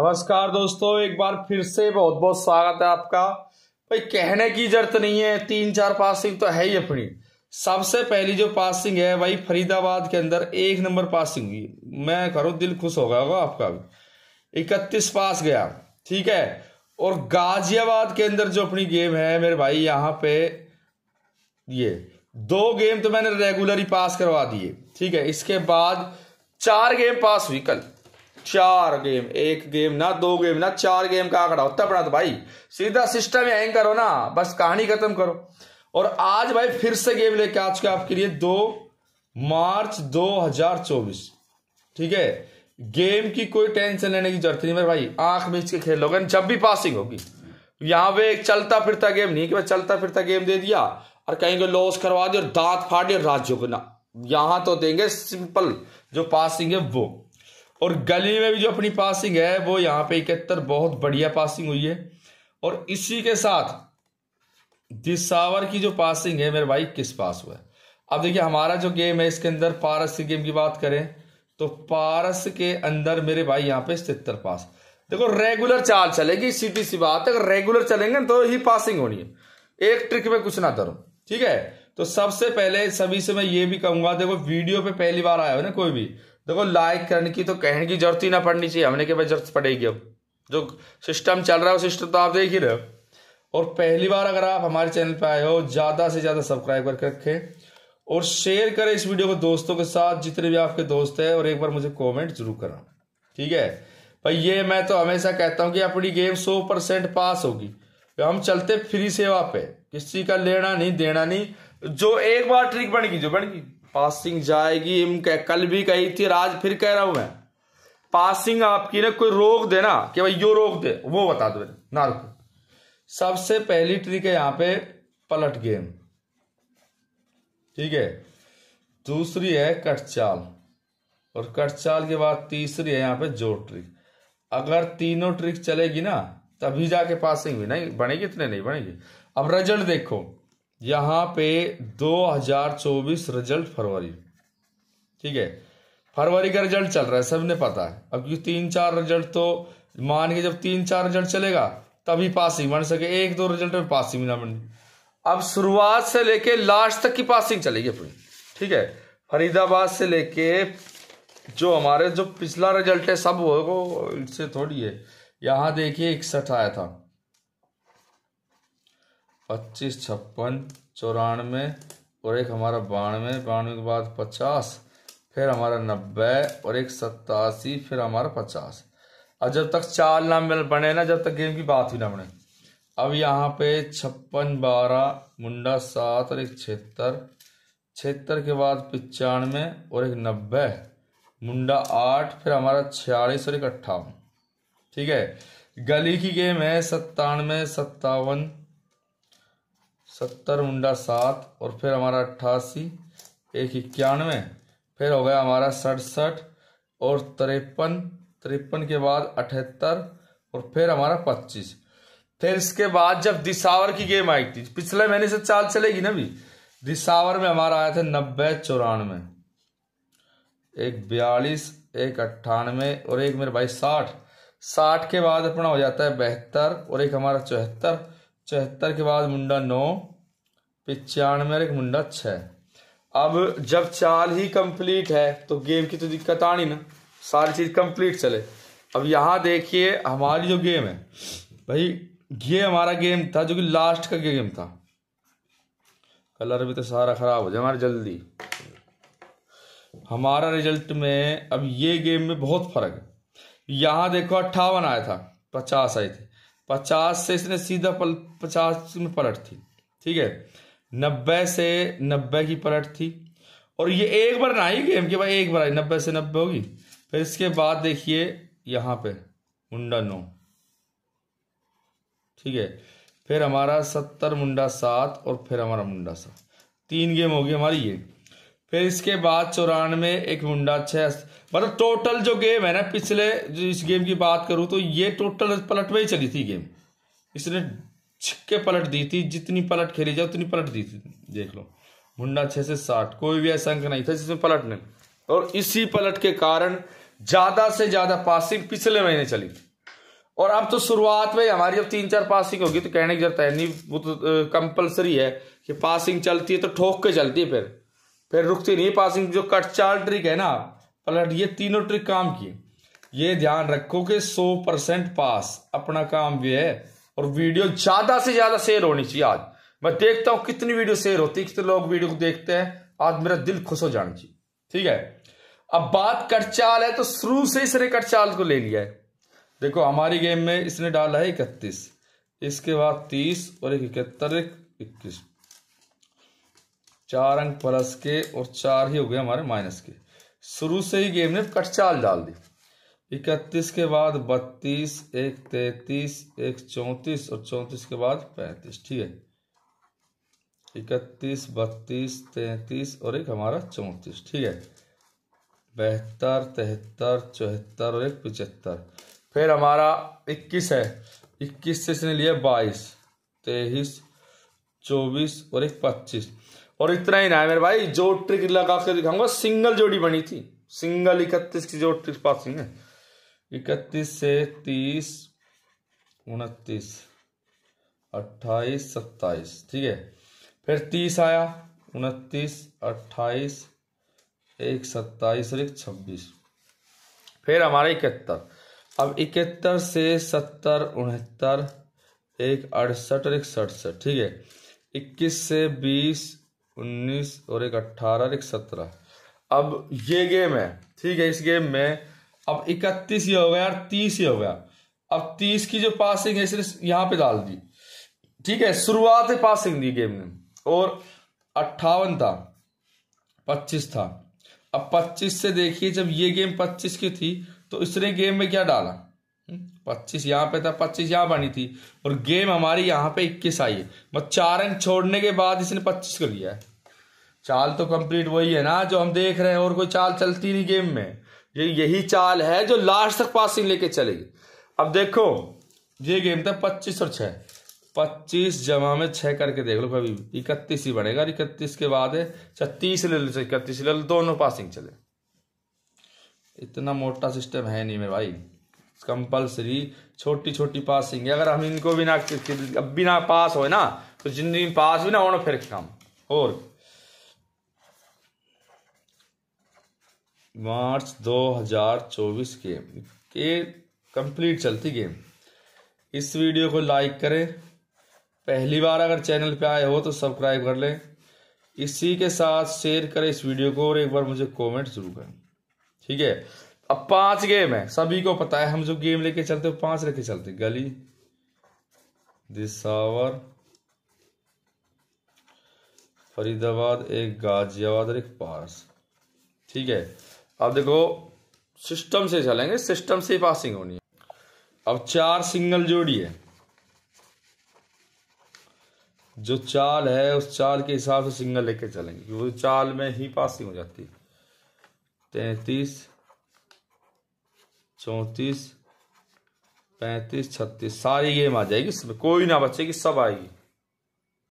नमस्कार दोस्तों एक बार फिर से बहुत बहुत स्वागत है आपका भाई कहने की जरूरत नहीं है तीन चार पासिंग तो है ही अपनी सबसे पहली जो पासिंग है भाई फरीदाबाद के अंदर एक नंबर पासिंग हुई मैं करूँ दिल खुश हो गया होगा आपका भी इकतीस पास गया ठीक है और गाजियाबाद के अंदर जो अपनी गेम है मेरे भाई यहाँ पे ये दो गेम तो मैंने रेगुलर ही पास करवा दिए ठीक है इसके बाद चार गेम पास हुई कल चार गेम एक गेम ना दो गेम ना चार गेम का आंकड़ा होता बना तो भाई सीधा सिस्टम हैंग करो ना बस कहानी खत्म करो और आज भाई फिर से गेम लेके आ चुके आपके लिए दो मार्च 2024 ठीक है गेम की कोई टेंशन लेने की जरूरत नहीं मेरे भाई आंख मीच के खेलोगे जब भी पासिंग होगी यहां पे एक चलता फिरता गेम नहीं कि भाई चलता फिरता गेम दे दिया और कहीं को लॉस करवा दिया और दांत फाड़ दिया राज्यों को ना यहां तो देंगे सिंपल जो पासिंग है वो और गली में भी जो अपनी पासिंग है वो यहाँ पे इकहत्तर बहुत बढ़िया पासिंग हुई है और इसी के साथ दिसावर की जो पासिंग है मेरे भाई किस पास हुआ है अब देखिए हमारा जो गेम है इसके अंदर पारस की गेम की बात करें तो पारस के अंदर मेरे भाई यहाँ पे सितर पास देखो रेगुलर चाल चलेगी सीधी सी बात है रेगुलर चलेंगे तो ही पासिंग होनी है एक ट्रिक में कुछ ना करो ठीक है तो सबसे पहले सभी से मैं ये भी कहूंगा देखो वीडियो पे पहली बार आया हो ना कोई भी देखो लाइक करने की तो कहने की जरूरत ही ना पड़नी चाहिए हमने के बाद जरूरत पड़ेगी अब जो सिस्टम चल रहा है वो सिस्टम तो आप देख ही रहे हो और पहली बार अगर आप हमारे चैनल पर आए हो ज़्यादा से ज़्यादा सब्सक्राइब करके रखें और शेयर करें इस वीडियो को दोस्तों के साथ जितने भी आपके दोस्त हैं और एक बार मुझे कमेंट जरूर करा ठीक है भाई ये मैं तो हमेशा कहता हूँ कि अपनी गेम सौ परसेंट पास होगी तो हम चलते फ्री सेवा पे किसी का लेना नहीं देना नहीं जो एक बार ट्रिक बन गई जो बन गई पासिंग जाएगी इम कह कल भी कही थी आज फिर कह रहा हूं मैं पासिंग आपकी ना कोई रोक देना कि भाई यो रोक दे वो बता दो ना रुको सबसे पहली ट्रिक है यहां पे पलट गेम ठीक है दूसरी है कटचाल और कटचाल के बाद तीसरी है यहाँ पे जोर ट्रिक अगर तीनों ट्रिक चलेगी ना तभी जाके पासिंग भी नहीं बनेगी इतने तो नहीं बनेगी अब रिजल्ट देखो यहाँ पे 2024 रिजल्ट फरवरी ठीक है फरवरी का रिजल्ट चल रहा है सबने पता है अब क्योंकि तीन चार रिजल्ट तो मान के जब तीन चार रिजल्ट चलेगा तभी पासिंग बन सके एक दो रिजल्ट में पासिंग ना बनी अब शुरुआत से लेके लास्ट तक की पासिंग चलेगी अपनी ठीक है फरीदाबाद से लेके जो हमारे जो पिछला रिजल्ट है सब वो इससे थोड़ी है यहाँ देखिए इकसठ आया था पच्चीस छप्पन चौरानवे और एक हमारा बानवे बानवे के बाद पचास फिर हमारा नब्बे और एक सत्तासी फिर हमारा पचास और जब तक चार ना मिल बने ना जब तक गेम की बात ही ना बने अब यहाँ पे छप्पन बारह मुंडा सात और एक छिहत्तर छिहत्तर के बाद पचानवे और एक नब्बे मुंडा आठ फिर हमारा छियालीस और एक अट्ठावन ठीक है गली की गेम है सत्तानवे सत्तावन सत्तर मुंडा सात और फिर हमारा अट्ठासी एक इक्यानवे फिर हो गया हमारा सड़सठ और तिरपन तिरपन के बाद अठहत्तर और फिर हमारा पच्चीस फिर इसके बाद जब दिसावर की गेम आई थी पिछले महीने से चाल चलेगी ना भी दिसावर में हमारा आया था नब्बे चौरानवे एक बयालीस एक अट्ठानवे और एक मेरे भाई साठ साठ के बाद अपना हो जाता है बहत्तर और एक हमारा चौहत्तर चौहत्तर के बाद मुंडा नौ पचानवे और एक मुंडा छ अब जब चाल ही कंप्लीट है तो गेम की तो दिक्कत आनी ना सारी चीज़ कंप्लीट चले अब यहाँ देखिए हमारी जो गेम है भाई ये हमारा गेम था जो कि लास्ट का गेम था कलर भी तो सारा ख़राब हो जाए हमारे जल्दी हमारा रिजल्ट में अब ये गेम में बहुत फ़र्क है यहाँ देखो अट्ठावन आया था पचास आई थी पचास से इसने सीधा पल, पचास में पलट थी ठीक है नब्बे से नब्बे की पलट थी और ये एक बार ना आई गेम के बाद एक बार आई नब्बे से नब्बे होगी फिर इसके बाद देखिए यहाँ पे मुंडा नौ ठीक है फिर हमारा सत्तर मुंडा सात और फिर हमारा मुंडा सात तीन गेम होगी हमारी ये फिर इसके बाद चौरानवे एक मुंडा छह मतलब टोटल जो गेम है ना पिछले जो इस गेम की बात करूं तो ये टोटल पलट में ही चली थी गेम इसने छिक्के पलट दी थी जितनी पलट खेली जाए उतनी पलट दी थी देख लो मुंडा छह से साठ कोई भी ऐसा अंक नहीं था जिसमें पलट नहीं और इसी पलट के कारण ज़्यादा से ज़्यादा पासिंग पिछले महीने चली और अब तो शुरुआत में हमारी जब तीन चार पासिंग होगी तो कहने की जरूरत है नहीं वो तो कंपलसरी है कि पासिंग चलती है तो ठोक के चलती है फिर फिर रुकते नहीं पासिंग जो कट चाल ट्रिक है ना पलट ये तीनों ट्रिक काम की ये ध्यान रखो कि 100 परसेंट पास अपना काम भी है और वीडियो ज्यादा से ज्यादा शेयर होनी चाहिए आज मैं देखता हूं कितनी वीडियो शेयर होती है कितने लोग वीडियो को देखते हैं आज मेरा दिल खुश हो जाना चाहिए ठीक है अब बात कट चाल है तो शुरू से इसने कट चाल को ले लिया है देखो हमारी गेम में इसने डाला है इकतीस इसके बाद तीस और एक इकहत्तर इक्कीस चार अंक प्लस के और चार ही हो गए हमारे माइनस के शुरू से ही गेम ने कटचाल डाल दी इकतीस के बाद बत्तीस एक तैतीस एक चौंतीस और चौंतीस के बाद पैंतीस ठीक है इकतीस बत्तीस तैतीस और एक हमारा चौंतीस ठीक है बहत्तर तिहत्तर चौहत्तर और एक पिचहत्तर फिर हमारा इक्कीस है इक्कीस से इसने लिया बाईस तेईस चौबीस और एक पच्चीस और इतना ही ना है मेरे भाई जो ट्रिक लगा कर दिखाऊंगा सिंगल जोड़ी बनी थी सिंगल इकतीस की जो ट्रिक पासिंग है इकतीस से तीस उनतीस अट्ठाईस सत्ताईस ठीक है फिर तीस आया उनतीस अट्ठाईस एक सत्ताईस और एक छब्बीस फिर हमारा इकहत्तर अब इकहत्तर से सत्तर उनहत्तर एक अड़सठ और एक सड़सठ ठीक है इक्कीस से बीस उन्नीस और एक अट्ठारह और एक सत्रह अब ये गेम है ठीक है इस गेम में अब इकतीस ये हो गया यार तीस ये हो गया अब तीस की जो पासिंग है सिर्फ यहाँ पे डाल दी ठीक है शुरुआत है पासिंग दी गेम ने और अट्ठावन था पच्चीस था अब पच्चीस से देखिए जब ये गेम पच्चीस की थी तो इसने गेम में क्या डाला पच्चीस यहाँ पे था पच्चीस यहाँ बनी थी और गेम हमारी यहाँ पे इक्कीस आई है मत चार अंक छोड़ने के बाद इसने पच्चीस कर लिया है चाल तो कंप्लीट वही है ना जो हम देख रहे हैं और कोई चाल चलती नहीं गेम में ये यही चाल है जो लास्ट तक पासिंग लेके चलेगी अब देखो ये गेम था पच्चीस और छः पच्चीस जमा में छः करके देख लो कभी इकतीस ही बनेगा इकतीस के बाद है छत्तीस ले लो इकतीस ले लो दोनों पासिंग चले इतना मोटा सिस्टम है नहीं मेरे भाई कंपलसरी छोटी छोटी पासिंग है अगर हम इनको बिना बिना पास हो ना तो जिंदगी में पास भी ना होना फिर काम और मार्च 2024 के के कंप्लीट चलती गेम इस वीडियो को लाइक करें पहली बार अगर चैनल पे आए हो तो सब्सक्राइब कर लें इसी के साथ शेयर करें इस वीडियो को और एक बार मुझे कमेंट जरूर करें ठीक है अब पांच गेम है सभी को पता है हम जो गेम लेके चलते पांच लेके चलते गली दिसावर फरीदाबाद एक गाजियाबाद और एक पास ठीक है अब देखो सिस्टम से चलेंगे सिस्टम से पासिंग होनी है अब चार सिंगल जोड़ी है जो चाल है उस चाल के हिसाब से सिंगल लेके चलेंगे वो चाल में ही पासिंग हो जाती है तैतीस चौंतीस पैंतीस छत्तीस सारी गेम आ जाएगी इसमें कोई ना बचेगी सब आएगी